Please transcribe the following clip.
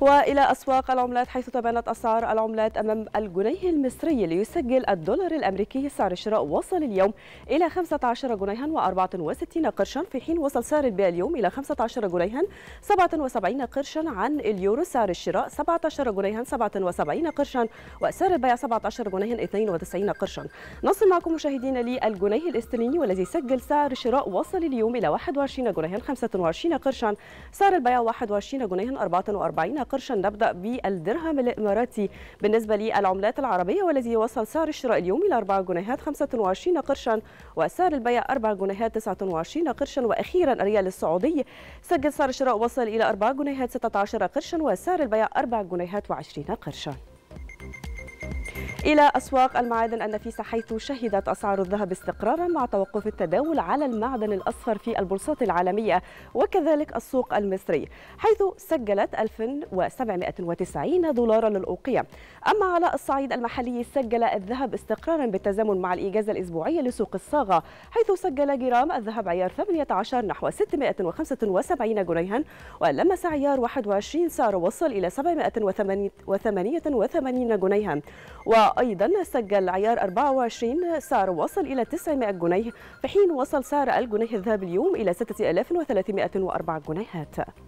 وإلى أسواق العملات حيث تبانت أسعار العملات أمام الجنيه المصري ليسجل الدولار الأمريكي سعر الشراء وصل اليوم إلى 15 جنيها و64 قرشا في حين وصل سعر البيع اليوم إلى 15 جنيها 77 قرشا عن اليورو سعر الشراء 17 جنيها 77 قرشا وسعر البيع 17 جنيها 92 قرشا نصل معكم مشاهدينا للجنيه الاسترليني والذي سجل سعر الشراء وصل اليوم إلى 21 جنيها 25 قرشا سعر البيع 21 جنيها 44 40 قرشا نبدأ بالدرهم الإماراتي بالنسبة للعملات العربية والذي وصل سعر الشراء اليومي ل 4 جنيهات 25 قرشا وسعر البيع 4 جنيهات 29 قرشا وأخيرا الريال السعودي سجل سعر الشراء وصل إلى 4 جنيهات 16 قرشا وسعر البيع 4 جنيهات و20 قرشا إلى أسواق المعادن النفيسة حيث شهدت أسعار الذهب استقرارا مع توقف التداول على المعدن الأصفر في البورصات العالمية وكذلك السوق المصري حيث سجلت 1790 دولارا للأوقية أما على الصعيد المحلي سجل الذهب استقرارا بالتزامن مع الإجازة الأسبوعية لسوق الصاغة حيث سجل جرام الذهب عيار 18 نحو 675 جنيها ولمس عيار 21 سعر وصل إلى 788 جنيها وأيضا سجل عيار 24 سعر وصل إلى 900 جنيه في حين وصل سعر الجنيه الذهب اليوم إلى 6304 جنيهات